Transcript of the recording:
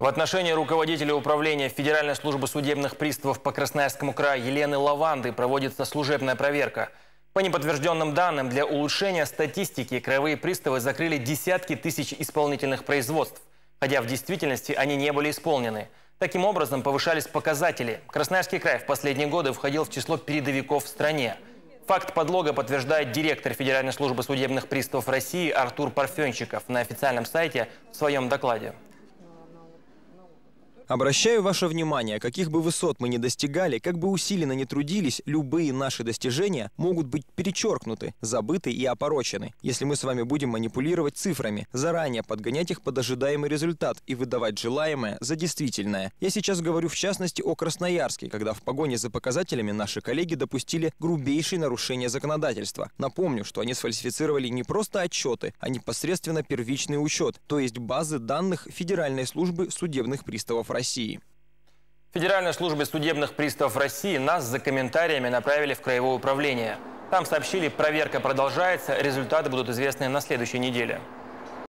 В отношении руководителя управления Федеральной службы судебных приставов по Красноярскому краю Елены Лаванды проводится служебная проверка. По неподтвержденным данным, для улучшения статистики краевые приставы закрыли десятки тысяч исполнительных производств, хотя в действительности они не были исполнены. Таким образом, повышались показатели. Красноярский край в последние годы входил в число передовиков в стране. Факт подлога подтверждает директор Федеральной службы судебных приставов России Артур Парфенщиков на официальном сайте в своем докладе. Обращаю ваше внимание, каких бы высот мы ни достигали, как бы усиленно ни трудились, любые наши достижения могут быть перечеркнуты, забыты и опорочены, если мы с вами будем манипулировать цифрами, заранее подгонять их под ожидаемый результат и выдавать желаемое за действительное. Я сейчас говорю в частности о Красноярске, когда в погоне за показателями наши коллеги допустили грубейшие нарушения законодательства. Напомню, что они сфальсифицировали не просто отчеты, а непосредственно первичный учет, то есть базы данных Федеральной службы судебных приставов России. России. Федеральной службе судебных приставов России нас за комментариями направили в Краевое управление. Там сообщили, проверка продолжается, результаты будут известны на следующей неделе.